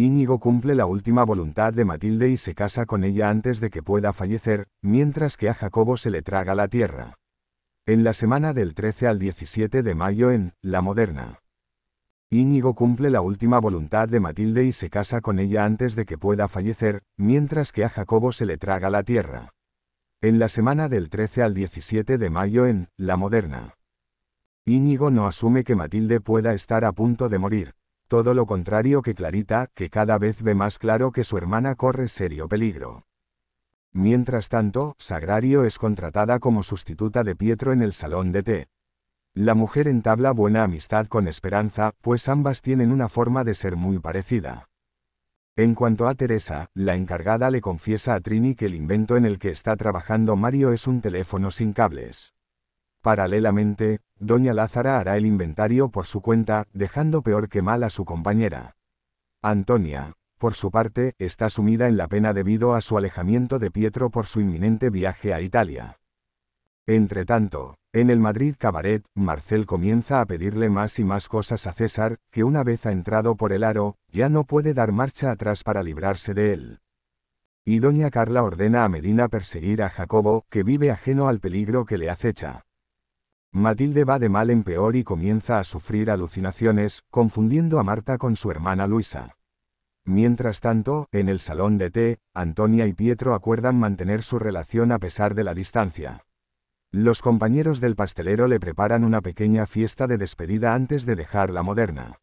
Íñigo cumple la última voluntad de Matilde y se casa con ella antes de que pueda fallecer, mientras que a Jacobo se le traga la tierra. En la semana del 13 al 17 de mayo en La Moderna. Íñigo cumple la última voluntad de Matilde y se casa con ella antes de que pueda fallecer, mientras que a Jacobo se le traga la tierra. En la semana del 13 al 17 de mayo en La Moderna. Íñigo no asume que Matilde pueda estar a punto de morir, todo lo contrario que Clarita, que cada vez ve más claro que su hermana corre serio peligro. Mientras tanto, Sagrario es contratada como sustituta de Pietro en el salón de té. La mujer entabla buena amistad con Esperanza, pues ambas tienen una forma de ser muy parecida. En cuanto a Teresa, la encargada le confiesa a Trini que el invento en el que está trabajando Mario es un teléfono sin cables. Paralelamente, Doña Lázara hará el inventario por su cuenta, dejando peor que mal a su compañera. Antonia, por su parte, está sumida en la pena debido a su alejamiento de Pietro por su inminente viaje a Italia. Entretanto, en el Madrid Cabaret, Marcel comienza a pedirle más y más cosas a César, que una vez ha entrado por el aro, ya no puede dar marcha atrás para librarse de él. Y doña Carla ordena a Medina perseguir a Jacobo, que vive ajeno al peligro que le acecha. Matilde va de mal en peor y comienza a sufrir alucinaciones, confundiendo a Marta con su hermana Luisa. Mientras tanto, en el salón de té, Antonia y Pietro acuerdan mantener su relación a pesar de la distancia. Los compañeros del pastelero le preparan una pequeña fiesta de despedida antes de dejar la moderna.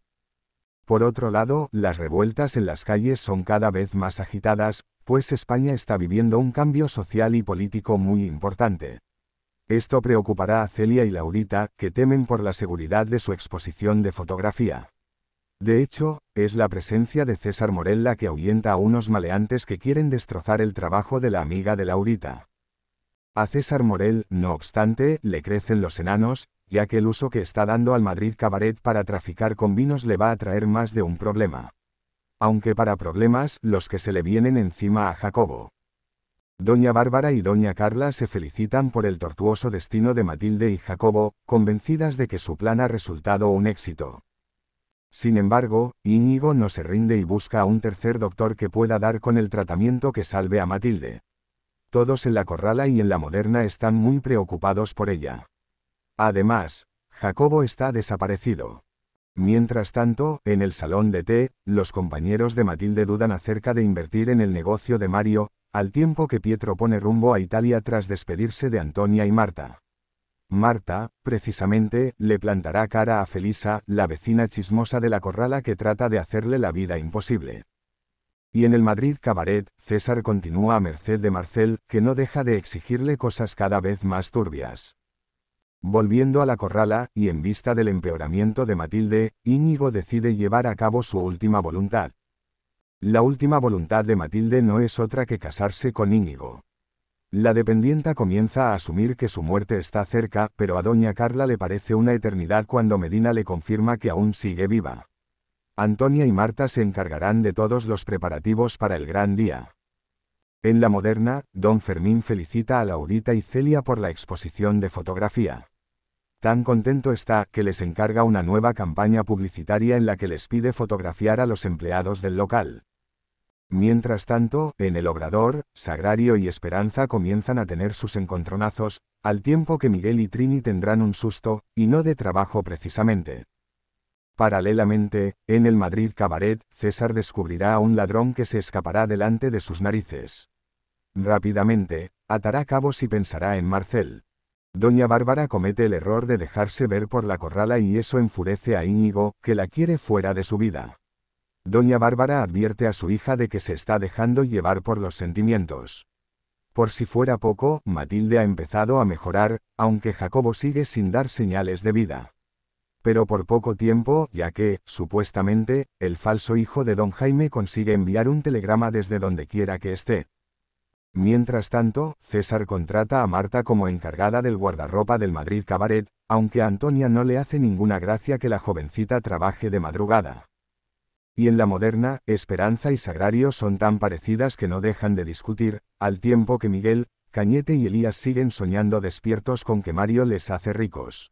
Por otro lado, las revueltas en las calles son cada vez más agitadas, pues España está viviendo un cambio social y político muy importante. Esto preocupará a Celia y Laurita, que temen por la seguridad de su exposición de fotografía. De hecho, es la presencia de César Morel la que ahuyenta a unos maleantes que quieren destrozar el trabajo de la amiga de Laurita. A César Morel, no obstante, le crecen los enanos, ya que el uso que está dando al Madrid Cabaret para traficar con vinos le va a traer más de un problema. Aunque para problemas, los que se le vienen encima a Jacobo. Doña Bárbara y Doña Carla se felicitan por el tortuoso destino de Matilde y Jacobo, convencidas de que su plan ha resultado un éxito. Sin embargo, Íñigo no se rinde y busca a un tercer doctor que pueda dar con el tratamiento que salve a Matilde. Todos en la corrala y en la moderna están muy preocupados por ella. Además, Jacobo está desaparecido. Mientras tanto, en el salón de té, los compañeros de Matilde dudan acerca de invertir en el negocio de Mario, al tiempo que Pietro pone rumbo a Italia tras despedirse de Antonia y Marta. Marta, precisamente, le plantará cara a Felisa, la vecina chismosa de la corrala que trata de hacerle la vida imposible. Y en el Madrid Cabaret, César continúa a merced de Marcel, que no deja de exigirle cosas cada vez más turbias. Volviendo a la corrala, y en vista del empeoramiento de Matilde, Íñigo decide llevar a cabo su última voluntad, la última voluntad de Matilde no es otra que casarse con Íñigo. La dependienta comienza a asumir que su muerte está cerca, pero a doña Carla le parece una eternidad cuando Medina le confirma que aún sigue viva. Antonia y Marta se encargarán de todos los preparativos para el gran día. En la moderna, don Fermín felicita a Laurita y Celia por la exposición de fotografía. Tan contento está que les encarga una nueva campaña publicitaria en la que les pide fotografiar a los empleados del local. Mientras tanto, en el Obrador, Sagrario y Esperanza comienzan a tener sus encontronazos, al tiempo que Miguel y Trini tendrán un susto, y no de trabajo precisamente. Paralelamente, en el Madrid Cabaret, César descubrirá a un ladrón que se escapará delante de sus narices. Rápidamente, atará cabos y pensará en Marcel. Doña Bárbara comete el error de dejarse ver por la corrala y eso enfurece a Íñigo, que la quiere fuera de su vida. Doña Bárbara advierte a su hija de que se está dejando llevar por los sentimientos. Por si fuera poco, Matilde ha empezado a mejorar, aunque Jacobo sigue sin dar señales de vida. Pero por poco tiempo, ya que, supuestamente, el falso hijo de don Jaime consigue enviar un telegrama desde donde quiera que esté. Mientras tanto, César contrata a Marta como encargada del guardarropa del Madrid Cabaret, aunque a Antonia no le hace ninguna gracia que la jovencita trabaje de madrugada. Y en la moderna, Esperanza y Sagrario son tan parecidas que no dejan de discutir, al tiempo que Miguel, Cañete y Elías siguen soñando despiertos con que Mario les hace ricos.